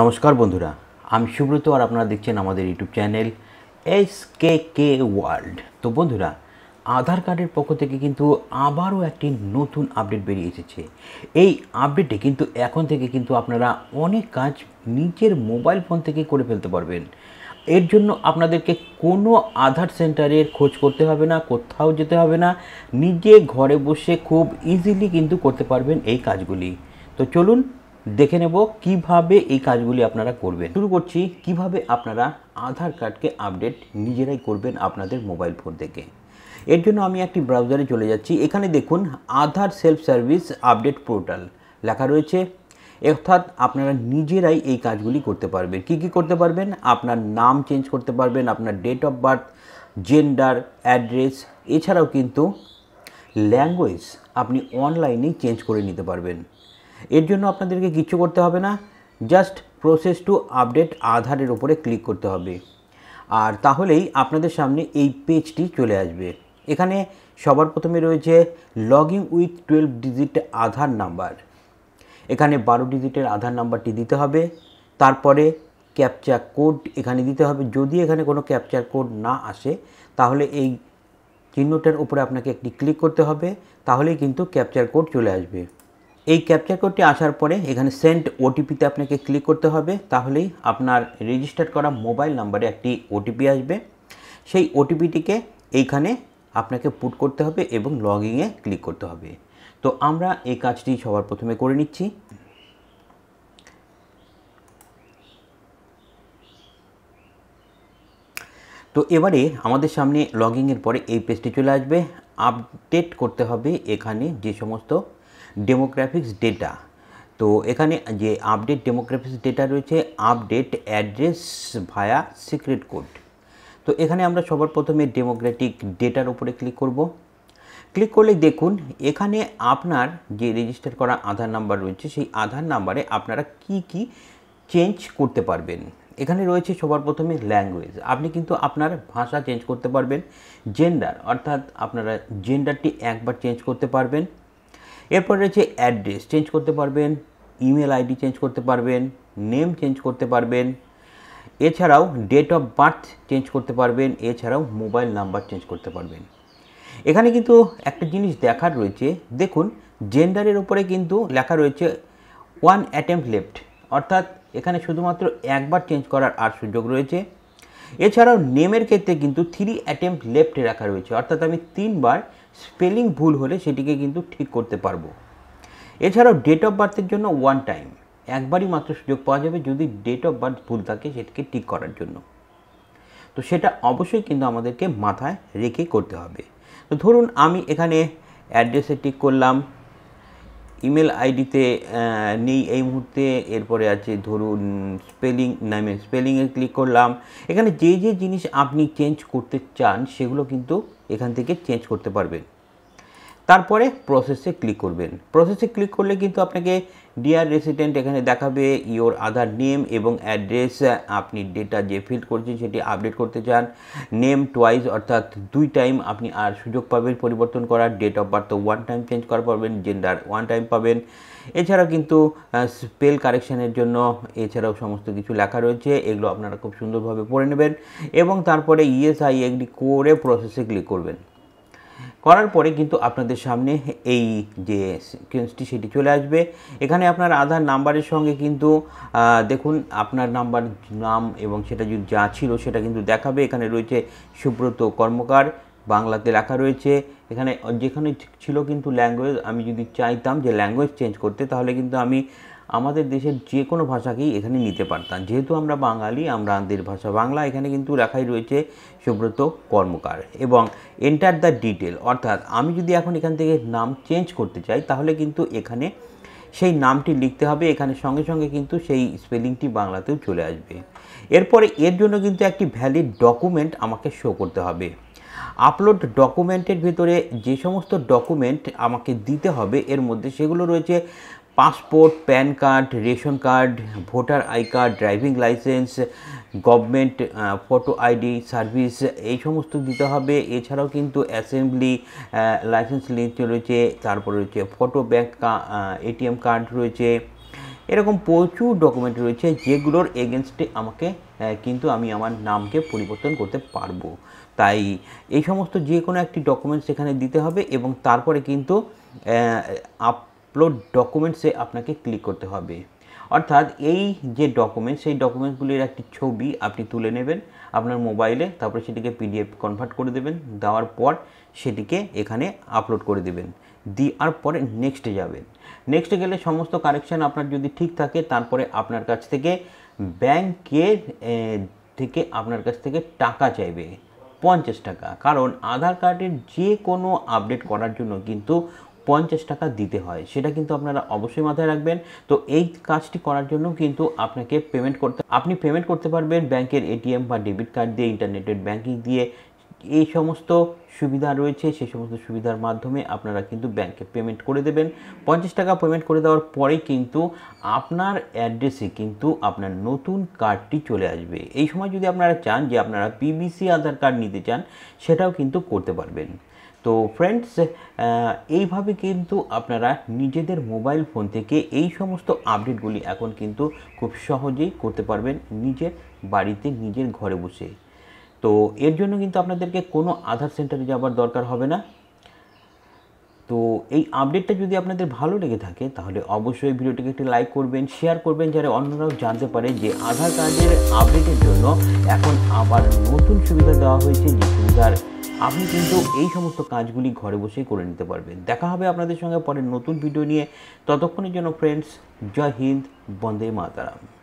নমস্কার বন্ধুরা আমি সুব্রত আর আপনারা দেখছেন আমাদের YouTube channel S K K world তো বন্ধুরা আধার কার্ডের পক্ষ থেকে কিন্তু আবারও একটি নতুন আপডেট বেরিয়ে এসেছে এই আপডেটে কিন্তু এখন থেকে কিন্তু আপনারা অনেক কাজ নিজের মোবাইল ফোন থেকে করে ফেলতে পারবেন এর জন্য আপনাদেরকে কোনো আধার সেন্টারের খোঁজ করতে হবে না কোথাও যেতে হবে না নিজে ঘরে বসে খুব ইজিলি কিন্তু করতে পারবেন এই কাজগুলি তো চলুন দেখে নেব কিভাবে এই কাজগুলি আপনারা করবেন শুরু করছি কিভাবে আপনারা আধার কার্ডকে আপডেট নিজেরাই করবেন আপনাদের মোবাইল ফোন থেকে এর জন্য আমি একটি ব্রাউজারে চলে যাচ্ছি এখানে দেখুন Aadhaar self service update portal লেখা রয়েছে অর্থাৎ আপনারা নিজেরাই এই কাজগুলি করতে পারবেন কি কি করতে পারবেন আপনার নাম চেঞ্জ করতে পারবেন আপনার date of birth gender address এছাড়াও কিন্তু ল্যাঙ্গুয়েজ আপনি অনলাইনেই চেঞ্জ করে নিতে পারবেন এর জন্য আপনাদেরকে কিছু করতে হবে না জাস্ট প্রসেস টু আপডেট আধারের উপরে ক্লিক করতে হবে আর তাহলেই আপনাদের সামনে এই পেজটি চলে আসবে এখানে সবার প্রথমে রয়েছে log in with twelve digit Aadhaar number এখানে বারো ডিজিটের আধার নাম্বারটি দিতে হবে তারপরে ক্যাপচার কোড এখানে দিতে হবে যদি এখানে কোনো ক্যাপচার কোড না আসে তাহলে এই চিহ্নটার উপরে আপনাকে একটি ক্লিক করতে হবে তাহলেই কিন্তু ক্যাপচার কোড চলে আসবে এই ক্যাপচার কোডটি আসার পরে এখানে সেন্ট ওটিপিতে আপনাকে ক্লিক করতে হবে তাহলেই আপনার রেজিস্টার করা মোবাইল নাম্বারে একটি ওটিপি আসবে সেই ওটিপিটিকে এইখানে আপনাকে পুট করতে হবে এবং লগইনে ক্লিক করতে হবে তো আমরা এই কাজটি সবার প্রথমে করে নিচ্ছি তো এবারে আমাদের সামনে লগ এর পরে এই পেজটি চলে আসবে আপডেট করতে হবে এখানে যে সমস্ত ডেমোগ্রাফিক্স ডেটা তো এখানে যে আপডেট ডেমোগ্রাফিক্স ডেটা রয়েছে update address via secret code তো এখানে আমরা সবার প্রথমে ডেমোগ্রাফিক ডেটার উপরে ক্লিক করব ক্লিক করলে দেখুন এখানে আপনার যে রেজিস্টার করা আধার নাম্বার রয়েছে সেই আধার নাম্বারে আপনারা কি কি চেঞ্জ করতে পারবেন এখানে রয়েছে সবার প্রথমে ল্যাঙ্গুয়েজ আপনি কিন্তু আপনার ভাষা চেঞ্জ করতে পারবেন জেন্ডার অর্থাৎ আপনারা জেন্ডারটি একবার চেঞ্জ করতে পারবেন এরপর রয়েছে অ্যাড্রেস চেঞ্জ করতে পারবেন ইমেল আইডি চেঞ্জ করতে পারবেন নেম চেঞ্জ করতে পারবেন এছাড়াও ডেট অফ বার্থ চেঞ্জ করতে পারবেন এছাড়াও মোবাইল নাম্বার চেঞ্জ করতে পারবেন এখানে কিন্তু একটা জিনিস দেখার রয়েছে দেখুন জেন্ডারের উপরে কিন্তু লেখা রয়েছে ওয়ান অ্যাটেম্প লেফট অর্থাৎ এখানে শুধুমাত্র একবার চেঞ্জ করার আর সুযোগ রয়েছে এছাড়াও নেমের ক্ষেত্রে কিন্তু থ্রি অ্যাটেম্প লেফটে রাখা রয়েছে অর্থাৎ আমি তিনবার স্পেলিং ভুল হলে সেটিকে কিন্তু ঠিক করতে পারবো এছাড়াও ডেট অফ বার্থের জন্য ওয়ান টাইম একবারই মাত্র সুযোগ পাওয়া যাবে যদি ডেট অফ বার্থ ভুল থাকে সেটিকে ঠিক করার জন্য তো সেটা অবশ্যই কিন্তু আমাদেরকে মাথায় রেখে করতে হবে তো ধরুন আমি এখানে অ্যাড্রেসে ঠিক করলাম ইমেল আইডিতে নেই এই মুহূর্তে এরপরে আছে ধরুন স্পেলিং নামে স্পেলিংয়ে ক্লিক করলাম এখানে যে যে জিনিস আপনি চেঞ্জ করতে চান সেগুলো কিন্তু এখান থেকে চেঞ্জ করতে পারবেন তারপরে প্রসেসে ক্লিক করবেন প্রসেসে ক্লিক করলে কিন্তু আপনাকে ডিয়ার রেসিডেন্ট এখানে দেখাবে ইওর আধার নেম এবং অ্যাড্রেস আপনি ডেটা যে ফিল করছেন সেটি আপডেট করতে চান নেম টোয়াইস অর্থাৎ দুই টাইম আপনি আর সুযোগ পাবেন পরিবর্তন করার date of birth one time change করা পারবেন জেন্ডার ওয়ান টাইম পাবেন এছাড়া কিন্তু স্পেল কারেকশানের জন্য এছাড়াও সমস্ত কিছু লেখা রয়েছে এগুলো আপনারা খুব সুন্দরভাবে পড়ে নেবেন এবং তারপরে ইএসআই এগ্রি করে প্রসেসে ক্লিক করবেন করার পরে কিন্তু আপনাদের সামনে এই যে কেন্সটি সেটি চলে আসবে এখানে আপনার আধার নাম্বারের সঙ্গে কিন্তু দেখুন আপনার নাম্বার নাম এবং সেটা যদি যা ছিল সেটা কিন্তু দেখাবে এখানে রয়েছে সুব্রত কর্মকার বাংলাতে লেখা রয়েছে এখানে যেখানে ছিল কিন্তু ল্যাঙ্গুয়েজ আমি যদি চাইতাম যে ল্যাঙ্গুয়েজ চেঞ্জ করতে তাহলে কিন্তু আমি আমাদের দেশের যে কোনো ভাষাকেই এখানে নিতে পারতাম যেহেতু আমরা বাঙালি আমরা আমাদের ভাষা বাংলা এখানে কিন্তু লেখাই রয়েছে সুব্রত কর্মকার এবং এন্টার দ্য ডিটেল অর্থাৎ আমি যদি এখন এখান থেকে নাম চেঞ্জ করতে চাই তাহলে কিন্তু এখানে সেই নামটি লিখতে হবে এখানে সঙ্গে সঙ্গে কিন্তু সেই স্পেলিংটি বাংলাতেও চলে আসবে এরপরে এর জন্য কিন্তু একটি ভ্যালিড ডকুমেন্ট আমাকে শো করতে হবে আপলোড ডকুমেন্টের ভিতরে যে সমস্ত ডকুমেন্ট আমাকে দিতে হবে এর মধ্যে সেগুলো রয়েছে passport PAN card ration card voter I card driving licence government photo ID service এই সমস্ত দিতে হবে এছাড়াও কিন্তু অ্যাসেম্বলি লাইসেন্স লিঙ্ক রয়েছে তারপর রয়েছে ফটো কা এটিএম কার্ড রয়েছে এরকম প্রচুর ডকুমেন্ট রয়েছে যেগুলোর এগেনস্টে আমাকে কিন্তু আমি আমার নামকে পরিবর্তন করতে পারবো তাই এই সমস্ত যে কোনো একটি ডকুমেন্টস এখানে দিতে হবে এবং তারপরে কিন্তু আপ আপলোড ডকুমেন্টসে আপনাকে ক্লিক করতে হবে অর্থাৎ এই যে ডকুমেন্ট সেই ডকুমেন্টসগুলির একটি ছবি আপনি তুলে নেবেন আপনার মোবাইলে তারপরে সেটিকে পিডিএফ কনভার্ট করে দেবেন দেওয়ার পর সেটিকে এখানে আপলোড করে দেবেন দেওয়ার পরে নেক্সটে যাবেন নেক্সটে গেলে সমস্ত কারেকশান আপনার যদি ঠিক থাকে তারপরে আপনার কাছ থেকে ব্যাংকের থেকে আপনার কাছ থেকে টাকা চাইবে পঞ্চাশ টাকা কারণ আধার কার্ডের যে কোনো আপডেট করার জন্য কিন্তু পঞ্চাশ টাকা দিতে হয় সেটা কিন্তু আপনারা অবশ্যই মাথায় রাখবেন তো এই কাজটি করার জন্য কিন্তু আপনাকে পেমেন্ট করতে আপনি পেমেন্ট করতে পারবেন ব্যাংকের এটিএম বা ডেবিট কার্ড দিয়ে ইন্টারনেটের ব্যাঙ্কিং দিয়ে এই সমস্ত সুবিধা রয়েছে সেই সমস্ত সুবিধার মাধ্যমে আপনারা কিন্তু ব্যাংকে পেমেন্ট করে দেবেন পঞ্চাশ টাকা পেমেন্ট করে দেওয়ার পরে কিন্তু আপনার অ্যাড্রেসে কিন্তু আপনার নতুন কার্ডটি চলে আসবে এই সময় যদি আপনারা চান যে আপনারা পিবিসি আধার কার্ড নিতে চান সেটাও কিন্তু করতে পারবেন তো ফ্রেন্ডস এইভাবে কিন্তু আপনারা নিজেদের মোবাইল ফোন থেকে এই সমস্ত আপডেটগুলি এখন কিন্তু খুব সহজেই করতে পারবেন নিজের বাড়িতে নিজের ঘরে বসে তো এর জন্য কিন্তু আপনাদেরকে কোনো আধার সেন্টারে যাওয়ার দরকার হবে না তো এই আপডেটটা যদি আপনাদের ভালো লেগে থাকে তাহলে অবশ্যই ভিডিওটিকে একটি লাইক করবেন শেয়ার করবেন যারা অন্যরাও জানতে পারে যে আধার কার্ডের আপডেটের জন্য এখন আবার নতুন সুবিধা দেওয়া হয়েছে যে সুবিধার আপনি কিন্তু এই সমস্ত কাজগুলি ঘরে বসেই করে নিতে পারবেন দেখা হবে আপনাদের সঙ্গে পরের নতুন ভিডিও নিয়ে ততক্ষণের জন্য ফ্রেন্ডস জয় হিন্দ বন্দে মাতারাম